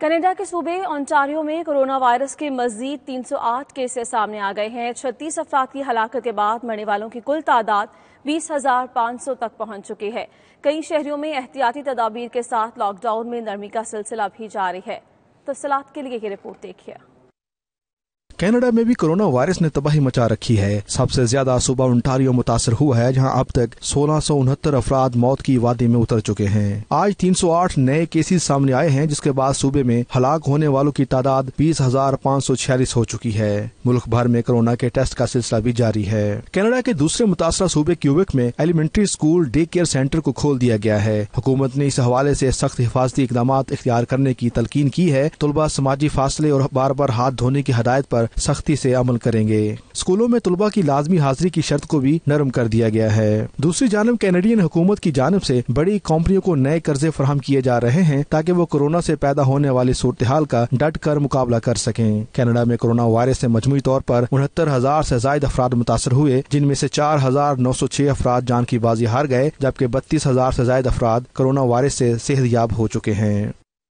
Canada के सूबे Ontario में कोरोना वायरस के मजीद 308 केसेस सामने आ गए हैं छत्तीस अफराद की हलाकत के बाद मरने वालों की कुल तादाद 20,500 तक पहुंच चुकी है कई शहरों में एहतियाती तदाबीर के साथ लॉकडाउन में नरमी का सिलसिला भी जारी है तफसलात के लिए ये रिपोर्ट देखिए कनाडा में भी कोरोना वायरस ने तबाही मचा रखी है सबसे ज्यादा सूबा उन्टारियो मुतासर हुआ है जहां अब तक सोलह सौ उनहत्तर अफराद मौत की वादी में उतर चुके हैं आज 308 नए केसेस सामने आए हैं जिसके बाद सूबे में हलाक होने वालों की तादाद बीस हजार पाँच सौ छियालीस हो चुकी है मुल्क भर में कोरोना के टेस्ट का सिलसिला भी जारी है कनाडा के दूसरे मुतासर सूबे क्यूबिक में elementary school day care centre को खोल दिया गया है हुकूमत ने इस हवाले ऐसी सख्त हिफाजती इकदाम इख्तियार करने की तलकीन की है तलबा समाजी फासले और बार बार हाथ धोने की हदायत आरोप सख्ती से अमल करेंगे स्कूलों में तलबा की लाजमी हाजिरी की शर्त को भी नरम कर दिया गया है दूसरी जानब कैनेडियन हुकूमत की जानब से बड़ी कंपनियों को नए कर्जे फराम किए जा रहे हैं ताकि वो कोरोना से पैदा होने वाली सूरत हाल का डट कर मुकाबला कर सकें कनाडा में कोरोना वायरस से मजमू तौर पर उनहत्तर हजार से जायद अफराद मुतासर हुए जिनमें से चार हजार नौ सौ छह अफराद जान की बाजी हार गए जबकि बत्तीस हजार से जायद अफराद कोरोना वायरस से याब हो चुके हैं